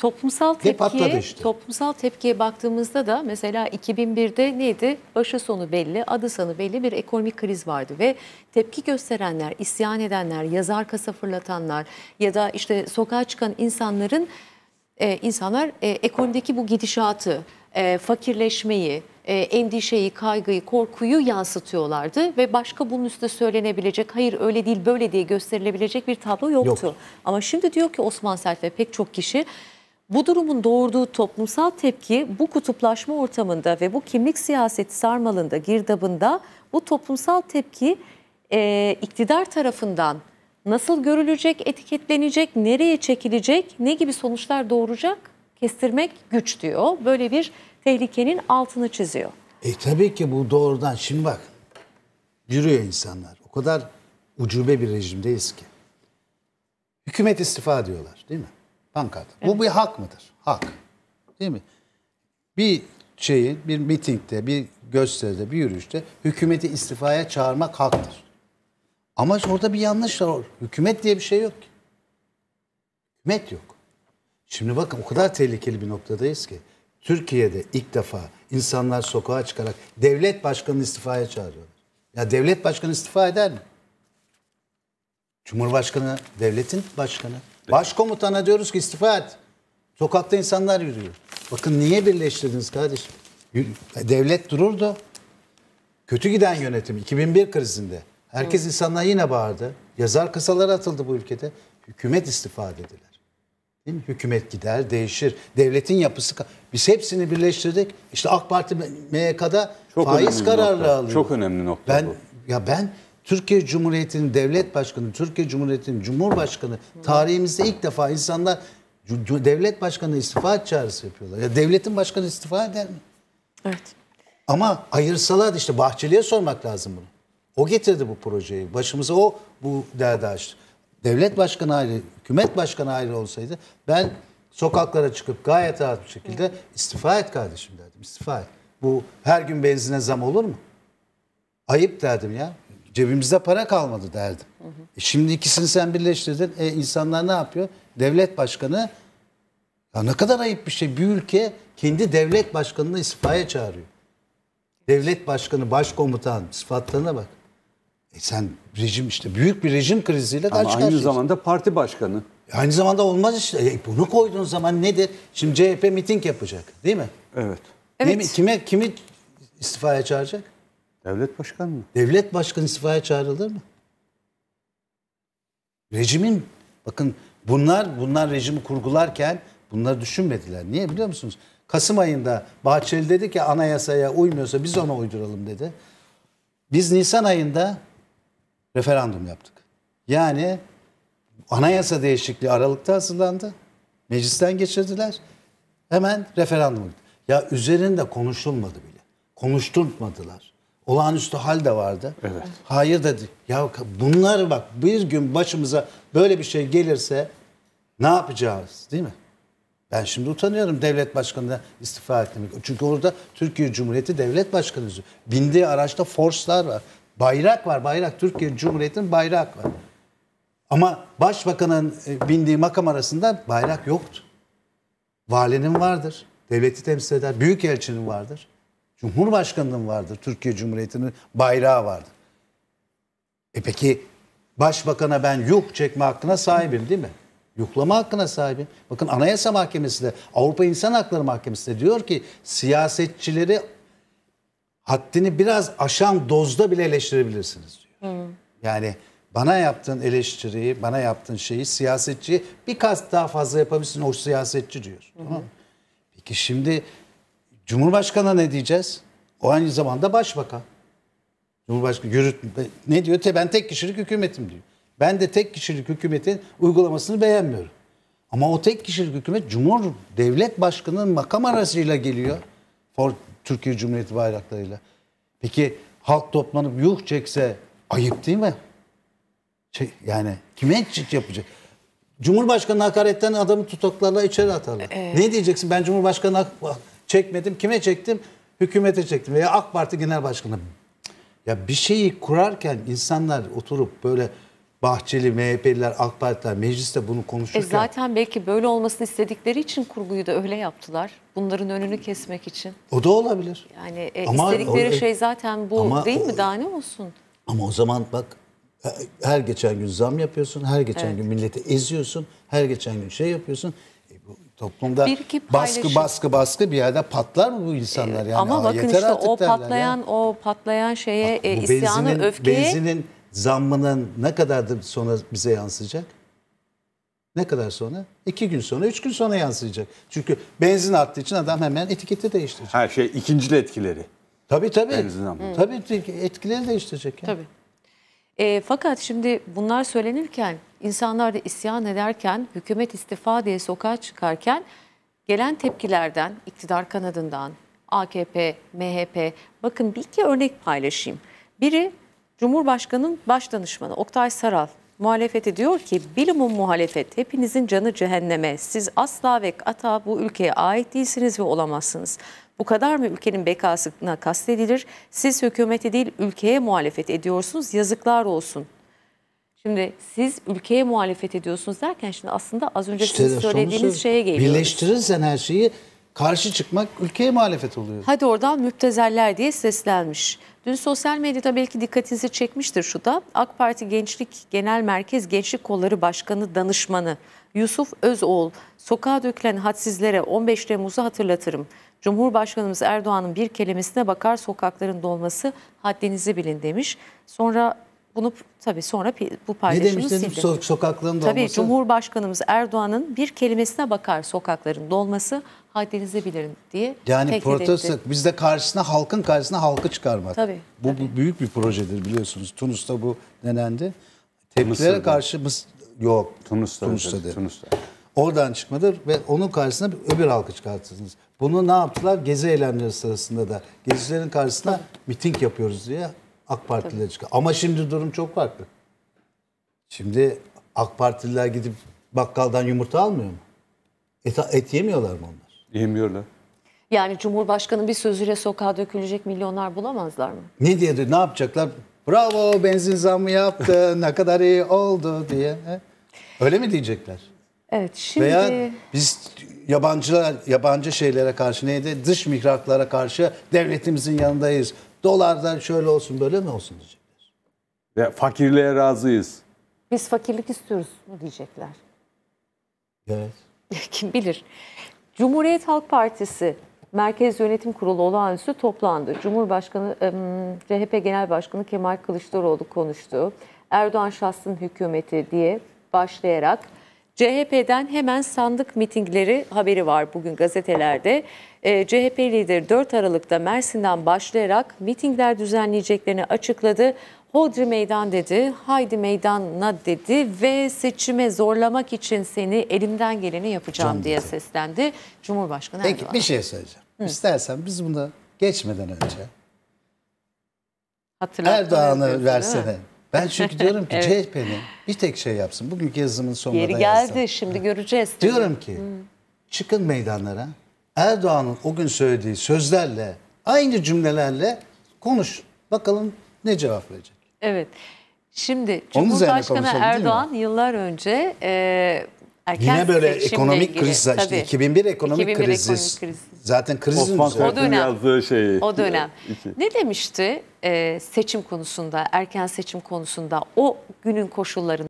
Toplumsal tepki, işte. toplumsal tepkiye baktığımızda da mesela 2001'de neydi? Başı sonu belli, adı sanı belli bir ekonomik kriz vardı ve tepki gösterenler, isyan edenler, yazar kasa fırlatanlar ya da işte sokağa çıkan insanların e, insanlar e, ekonomideki bu gidişatı, e, fakirleşmeyi, e, endişeyi, kaygıyı, korkuyu yansıtıyorlardı ve başka bunun üstüne söylenebilecek, hayır öyle değil böyle diye gösterilebilecek bir tablo yoktu. Yok. Ama şimdi diyor ki Osman Sert ve pek çok kişi bu durumun doğurduğu toplumsal tepki bu kutuplaşma ortamında ve bu kimlik siyaseti sarmalında, girdabında bu toplumsal tepki e, iktidar tarafından nasıl görülecek, etiketlenecek, nereye çekilecek, ne gibi sonuçlar doğuracak kestirmek güç diyor. Böyle bir tehlikenin altını çiziyor. E tabii ki bu doğrudan şimdi bak yürüyor insanlar. O kadar ucube bir rejimdeyiz ki. Hükümet istifa diyorlar değil mi? Pankart. Evet. Bu bir hak mıdır? Hak. Değil mi? Bir şeyin bir mitingde, bir gösteride, bir yürüyüşte hükümeti istifaya çağırmak haktır. Ama orada bir yanlış var. Hükümet diye bir şey yok ki. Hükümet yok. Şimdi bakın o kadar tehlikeli bir noktadayız ki. Türkiye'de ilk defa insanlar sokağa çıkarak devlet başkanını istifaya çağırıyorlar. Ya devlet başkanı istifa eder mi? Cumhurbaşkanı devletin başkanı. Başkomutana diyoruz ki istifa et. Sokakta insanlar yürüyor. Bakın niye birleştirdiniz kardeşim? Devlet dururdu. Kötü giden yönetim 2001 krizinde. Herkes Hı. insanlar yine bağırdı. Yazar kasalara atıldı bu ülkede. Hükümet istifa dediler. Değil mi? Hükümet gider, değişir. Devletin yapısı... Biz hepsini birleştirdik. İşte AK Parti MYK'da faiz kararı alıyor. Çok önemli nokta ben, bu. Ya ben Türkiye Cumhuriyeti'nin devlet başkanı, Türkiye Cumhuriyeti'nin cumhurbaşkanı tarihimizde ilk defa insanlar devlet başkanı istifa çağrısı yapıyorlar. Ya devletin başkanı istifa eder mi? Evet. Ama ayırsalar işte Bahçeli'ye sormak lazım bunu. O getirdi bu projeyi. Başımıza o bu derdi açtı. Devlet başkanı ayrı, hükümet başkanı ayrı olsaydı ben sokaklara çıkıp gayet rahat bir şekilde istifa et kardeşim derdim. İstifa et. Bu her gün benzine zam olur mu? Ayıp derdim ya cebimizde para kalmadı derdim. Hı hı. E şimdi ikisini sen birleştirdin. E insanlar ne yapıyor? Devlet başkanı ya ne kadar ayıp bir şey. Bir ülke kendi devlet başkanını istifaya çağırıyor. Devlet başkanı, başkomutan sıfatlarına bak. E sen rejim işte büyük bir rejim kriziyle karşı karşıyasın. aynı zamanda parti başkanı. E aynı zamanda olmaz işte. E bunu koyduğun zaman nedir? Şimdi CHP miting yapacak değil mi? Evet. Evet. Değil mi? Kime, kimi istifaya çağıracak? Devlet başkanı mı? Devlet başkanı istifaya çağrılır mı? Rejimin bakın bunlar bunlar rejimi kurgularken bunları düşünmediler. Niye biliyor musunuz? Kasım ayında Bahçeli dedi ki anayasaya uymuyorsa biz ona uyduralım dedi. Biz Nisan ayında referandum yaptık. Yani anayasa değişikliği Aralık'ta hazırlandı. Meclisten geçirdiler. Hemen referandum. Ya üzerinde konuşulmadı bile. Konuşturtmadılar olağanüstü hal de vardı. Evet. Hayır dedi. Ya bunlar bak bir gün başımıza böyle bir şey gelirse ne yapacağız değil mi? Ben şimdi utanıyorum devlet başkanına istifa etmek. Çünkü orada Türkiye Cumhuriyeti devlet başkanı Bindiği araçta forslar var. Bayrak var bayrak. Türkiye Cumhuriyeti'nin bayrak var. Ama başbakanın e, bindiği makam arasında bayrak yoktu. Valinin vardır. Devleti temsil eder. Büyükelçinin vardır. Cumhurbaşkanının vardır. Türkiye Cumhuriyeti'nin bayrağı vardır. E peki başbakana ben yuh çekme hakkına sahibim değil mi? Yuklama hakkına sahibim. Bakın Anayasa Mahkemesi de Avrupa İnsan Hakları Mahkemesi de diyor ki siyasetçileri haddini biraz aşan dozda bile eleştirebilirsiniz diyor. Hmm. Yani bana yaptığın eleştiriyi, bana yaptığın şeyi siyasetçi bir kat daha fazla yapabilirsin o siyasetçi diyor. Tamam Peki şimdi Cumhurbaşkanı ne diyeceğiz? O aynı zamanda başbakan. Cumhurbaşkanı yürütme ne diyor? Ben tek kişilik hükümetim diyor. Ben de tek kişilik hükümetin uygulamasını beğenmiyorum. Ama o tek kişilik hükümet Cumhur Devlet Başkanı'nın makam arasıyla geliyor. For Türkiye Cumhuriyeti bayraklarıyla. Peki halk toplanıp yuh çekse ayıp değil mi? Şey, yani kime yapacak? Cumhurbaşkanı hakaretten adamı tutuklarla içeri atarlar. Ee, ne diyeceksin? Ben Cumhurbaşkanı Çekmedim. Kime çektim? Hükümete çektim veya AK Parti Genel Başkanı. Ya bir şeyi kurarken insanlar oturup böyle Bahçeli, MHP'liler, AK Partiler mecliste bunu konuşurken... E zaten belki böyle olmasını istedikleri için kurguyu da öyle yaptılar. Bunların önünü kesmek için. O da olabilir. Yani e, ama istedikleri o, e- şey zaten bu ama, değil mi? O, Daha ne olsun? Ama o zaman bak her geçen gün zam yapıyorsun, her geçen evet. gün milleti eziyorsun, her geçen gün şey yapıyorsun. Toplumda Birikip baskı baskı baskı bir yerde patlar mı bu insanlar? Ee, yani, Ama bakın yeter işte o patlayan yani. o patlayan şeye Bak, e, isyanı benzinin, öfkeye. Benzinin zammının ne kadardır sonra bize yansıyacak? Ne kadar sonra? İki gün sonra, üç gün sonra yansıyacak. Çünkü benzin arttığı için adam hemen etiketi değiştirecek. Her şey ikincil etkileri. Tabi tabi. Benzin zammı. Tabii etkileri değiştirecek. Yani. Tabii. E, fakat şimdi bunlar söylenirken İnsanlar da isyan ederken, hükümet istifa diye sokağa çıkarken gelen tepkilerden, iktidar kanadından, AKP, MHP, bakın bir iki örnek paylaşayım. Biri Cumhurbaşkanı'nın başdanışmanı Oktay Saral muhalefeti diyor ki bilumun muhalefet hepinizin canı cehenneme siz asla ve ata bu ülkeye ait değilsiniz ve olamazsınız. Bu kadar mı ülkenin bekasına kastedilir? Siz hükümeti değil ülkeye muhalefet ediyorsunuz yazıklar olsun Şimdi siz ülkeye muhalefet ediyorsunuz derken şimdi aslında az önce işte siz söylediğiniz şeye geliyoruz. Birleştirirsen her şeyi karşı çıkmak ülkeye muhalefet oluyor. Hadi oradan müptezeller diye seslenmiş. Dün sosyal medyada belki dikkatinizi çekmiştir şu da. AK Parti Gençlik Genel Merkez Gençlik Kolları Başkanı Danışmanı Yusuf Özoğul sokağa dökülen hadsizlere 15 Temmuz'u hatırlatırım. Cumhurbaşkanımız Erdoğan'ın bir kelimesine bakar sokakların dolması haddinizi bilin demiş. Sonra bunu tabii sonra bu paylaşımı sildi. Ne demiştin sildi. So sokakların dolması? Tabii Cumhurbaşkanımız Erdoğan'ın bir kelimesine bakar sokakların dolması haddinizi bilirim diye Yani protesto biz de karşısına halkın karşısına halkı çıkarmak. Tabii. Bu tabii. büyük bir projedir biliyorsunuz. Tunus'ta bu denendi. Tepkilere karşı mıs yok Tunus'ta Tunus'ta, dedi. Tunus'ta. Oradan çıkmadır ve onun karşısına öbür halkı çıkarttınız. Bunu ne yaptılar? Gezi eylemleri sırasında da. gezicilerin karşısına miting yapıyoruz diye AK Partililer çıkar. Ama şimdi durum çok farklı. Şimdi AK Partililer gidip bakkaldan yumurta almıyor mu? Et, et yemiyorlar mı onlar? Yemiyorlar. Yani Cumhurbaşkanı bir sözüyle sokağa dökülecek milyonlar bulamazlar mı? Ne diye de, ne yapacaklar? Bravo benzin zammı yaptı ne kadar iyi oldu diye. Öyle mi diyecekler? Evet şimdi... Veya biz yabancılar, yabancı şeylere karşı neydi? Dış mihraklara karşı devletimizin yanındayız. Dolardan şöyle olsun böyle mi olsun diyecekler. Ve fakirliğe razıyız. Biz fakirlik istiyoruz mu diyecekler. Evet. Kim bilir. Cumhuriyet Halk Partisi Merkez Yönetim Kurulu olağanüstü toplandı. Cumhurbaşkanı CHP Genel Başkanı Kemal Kılıçdaroğlu konuştu. Erdoğan şahsın hükümeti diye başlayarak CHP'den hemen sandık mitingleri haberi var bugün gazetelerde. Ee, CHP lideri 4 Aralık'ta Mersin'den başlayarak mitingler düzenleyeceklerini açıkladı. Hodri meydan dedi, haydi meydana dedi ve seçime zorlamak için seni elimden geleni yapacağım diye seslendi Cumhurbaşkanı Peki, Bir şey söyleyeceğim. Hı. İstersen biz bunu geçmeden önce Erdoğan'ı versene. Ben çünkü diyorum ki evet. CHP'nin bir tek şey yapsın. Bugünkü yazımın sonunda Yeri geldi yazdım. şimdi göreceğiz. Diyorum ki hmm. çıkın meydanlara Erdoğan'ın o gün söylediği sözlerle aynı cümlelerle konuş. Bakalım ne cevap verecek. Evet. Şimdi Cumhurbaşkanı Erdoğan yıllar önce e, Erken Yine böyle ekonomik ilgili. kriz tabii. işte 2001 ekonomik 2001 krizi. Ekonomik krizi. Zaten krizin o dönem yazdığı şey, O dönem. Ne demişti? Ee, seçim konusunda, erken seçim konusunda o günün koşullarını.